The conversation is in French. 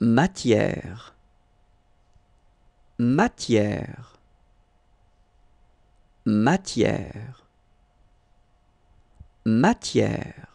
matière, matière, matière, matière.